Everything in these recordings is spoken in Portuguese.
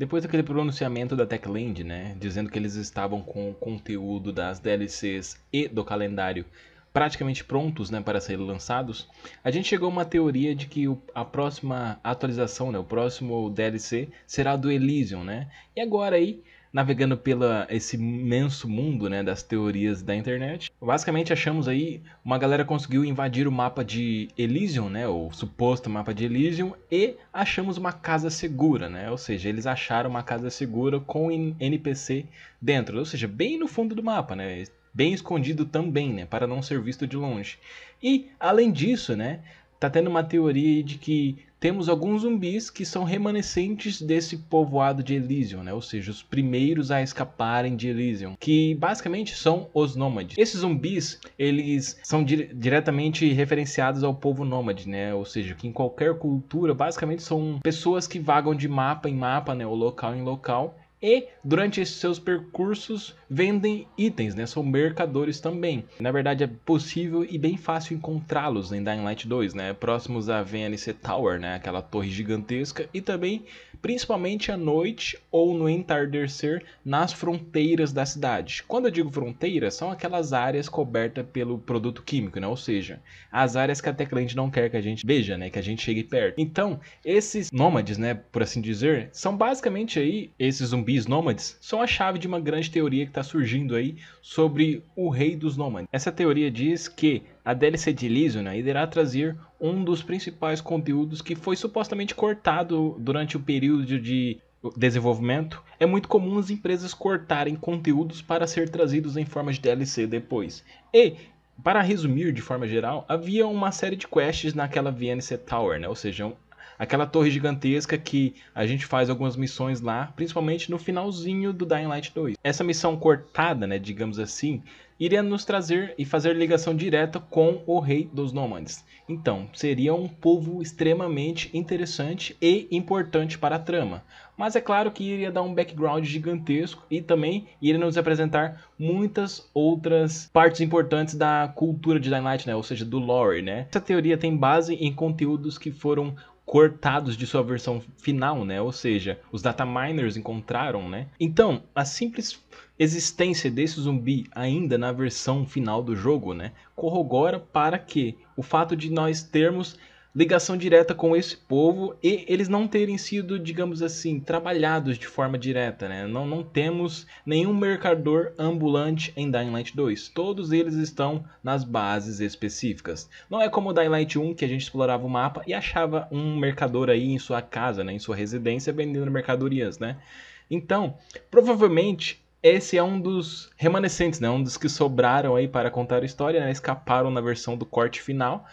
Depois daquele pronunciamento da Techland, né, dizendo que eles estavam com o conteúdo das DLCs e do calendário praticamente prontos, né, para serem lançados, a gente chegou a uma teoria de que a próxima atualização, né, o próximo DLC será do Elysium, né? E agora aí navegando pela esse imenso mundo né, das teorias da internet. Basicamente achamos aí uma galera conseguiu invadir o mapa de Elysium, né, o suposto mapa de Elysium, e achamos uma casa segura, né? Ou seja, eles acharam uma casa segura com NPC dentro, ou seja, bem no fundo do mapa, né? Bem escondido também, né, para não ser visto de longe. E além disso, né, tá tendo uma teoria de que temos alguns zumbis que são remanescentes desse povoado de Elysium, né? ou seja, os primeiros a escaparem de Elysium, que basicamente são os nômades. Esses zumbis, eles são di diretamente referenciados ao povo nômade, né? ou seja, que em qualquer cultura, basicamente são pessoas que vagam de mapa em mapa, né? ou local em local, e durante esses seus percursos vendem itens, né? São mercadores também. Na verdade é possível e bem fácil encontrá-los em Dying Light 2, né? Próximos à VNC Tower, né? Aquela torre gigantesca e também principalmente à noite ou no entardecer nas fronteiras da cidade. Quando eu digo fronteiras, são aquelas áreas cobertas pelo produto químico, né? Ou seja, as áreas que a cliente não quer que a gente veja, né? Que a gente chegue perto. Então, esses nômades, né, por assim dizer, são basicamente aí esses zumbis zumbis nômades são a chave de uma grande teoria que está surgindo aí sobre o rei dos nômades. Essa teoria diz que a DLC de Elysium né, irá trazer um dos principais conteúdos que foi supostamente cortado durante o período de desenvolvimento, é muito comum as empresas cortarem conteúdos para ser trazidos em forma de DLC depois. E, para resumir de forma geral, havia uma série de quests naquela VNC Tower, né? ou seja, Aquela torre gigantesca que a gente faz algumas missões lá, principalmente no finalzinho do Dying Light 2. Essa missão cortada, né, digamos assim, iria nos trazer e fazer ligação direta com o rei dos nômades. Então, seria um povo extremamente interessante e importante para a trama. Mas é claro que iria dar um background gigantesco e também iria nos apresentar muitas outras partes importantes da cultura de Dying Light, né? ou seja, do lore. Né? Essa teoria tem base em conteúdos que foram cortados de sua versão final, né? Ou seja, os data miners encontraram, né? Então, a simples existência desse zumbi ainda na versão final do jogo, né, corrobora para que o fato de nós termos ligação direta com esse povo e eles não terem sido, digamos assim, trabalhados de forma direta, né? Não, não temos nenhum mercador ambulante em Dying Light 2. Todos eles estão nas bases específicas. Não é como Dying Light 1 que a gente explorava o mapa e achava um mercador aí em sua casa, né? em sua residência vendendo mercadorias, né? Então, provavelmente esse é um dos remanescentes, né? Um dos que sobraram aí para contar a história, né? Escaparam na versão do corte final,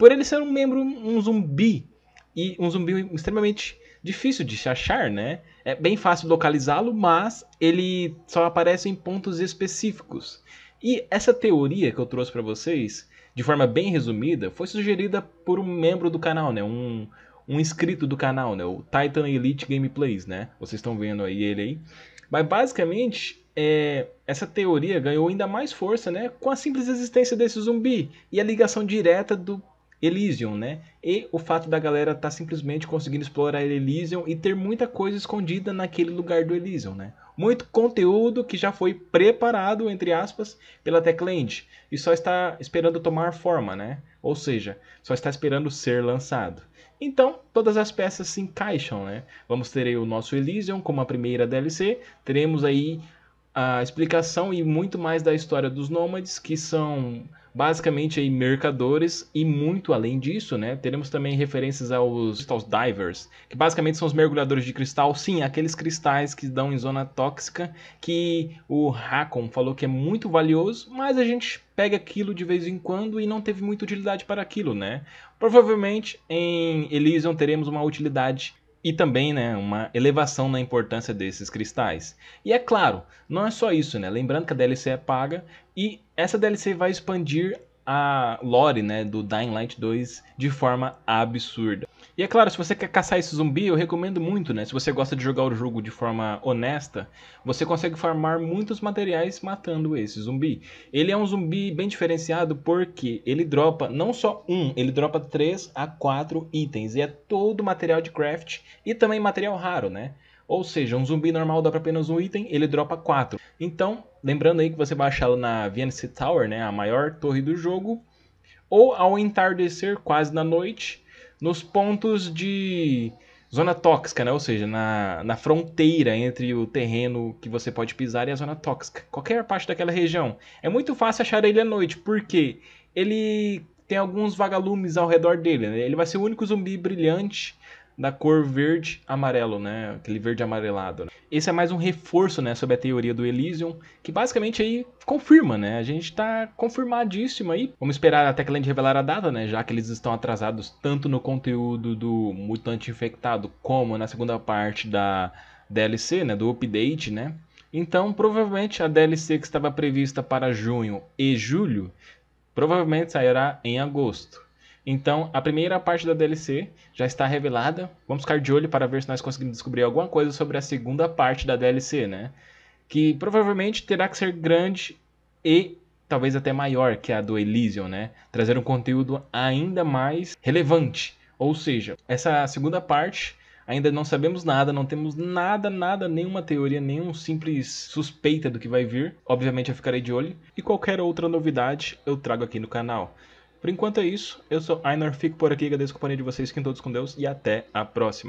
por ele ser um membro, um zumbi, e um zumbi extremamente difícil de se achar, né? É bem fácil localizá-lo, mas ele só aparece em pontos específicos. E essa teoria que eu trouxe para vocês, de forma bem resumida, foi sugerida por um membro do canal, né? Um, um inscrito do canal, né? O Titan Elite Gameplays, né? Vocês estão vendo aí ele aí. Mas basicamente, é, essa teoria ganhou ainda mais força, né? Com a simples existência desse zumbi e a ligação direta do Elysium, né? E o fato da galera tá simplesmente conseguindo explorar Elysium e ter muita coisa escondida naquele lugar do Elysium, né? Muito conteúdo que já foi preparado, entre aspas, pela Techland e só está esperando tomar forma, né? Ou seja, só está esperando ser lançado. Então, todas as peças se encaixam, né? Vamos ter aí o nosso Elysium como a primeira DLC, teremos aí a explicação e muito mais da história dos nômades, que são basicamente aí, mercadores e muito além disso, né? Teremos também referências aos, aos divers, que basicamente são os mergulhadores de cristal, sim, aqueles cristais que dão em zona tóxica, que o Hakon falou que é muito valioso, mas a gente pega aquilo de vez em quando e não teve muita utilidade para aquilo, né? Provavelmente em Elysium teremos uma utilidade e também né, uma elevação na importância desses cristais. E é claro, não é só isso, né? Lembrando que a DLC é paga e essa DLC vai expandir a lore né, do Dying Light 2 de forma absurda. E é claro, se você quer caçar esse zumbi, eu recomendo muito, né? Se você gosta de jogar o jogo de forma honesta, você consegue farmar muitos materiais matando esse zumbi. Ele é um zumbi bem diferenciado porque ele dropa não só um, ele dropa 3 a 4 itens. E é todo material de craft e também material raro, né? Ou seja, um zumbi normal dá para apenas um item, ele dropa 4. Então, lembrando aí que você baixa ela lo na VNC Tower, né, a maior torre do jogo, ou ao entardecer, quase na noite, nos pontos de zona tóxica, né? Ou seja, na, na fronteira entre o terreno que você pode pisar e a zona tóxica. Qualquer parte daquela região. É muito fácil achar ele à noite, porque ele tem alguns vagalumes ao redor dele, né? Ele vai ser o único zumbi brilhante da cor verde amarelo, né? Aquele verde amarelado. Né? Esse é mais um reforço, né, sobre a teoria do Elysium, que basicamente aí confirma, né? A gente tá confirmadíssimo aí. Vamos esperar até a gente revelar a data, né, já que eles estão atrasados tanto no conteúdo do mutante infectado como na segunda parte da DLC, né, do update, né? Então, provavelmente a DLC que estava prevista para junho e julho provavelmente sairá em agosto. Então, a primeira parte da DLC já está revelada. Vamos ficar de olho para ver se nós conseguimos descobrir alguma coisa sobre a segunda parte da DLC, né? Que provavelmente terá que ser grande e talvez até maior que a do Elysium, né? Trazer um conteúdo ainda mais relevante. Ou seja, essa segunda parte ainda não sabemos nada, não temos nada, nada, nenhuma teoria, nenhum simples suspeita do que vai vir. Obviamente eu ficarei de olho. E qualquer outra novidade eu trago aqui no canal. Por enquanto é isso. Eu sou Ainor, fico por aqui, agradeço a companhia de vocês, fiquem todos com Deus e até a próxima.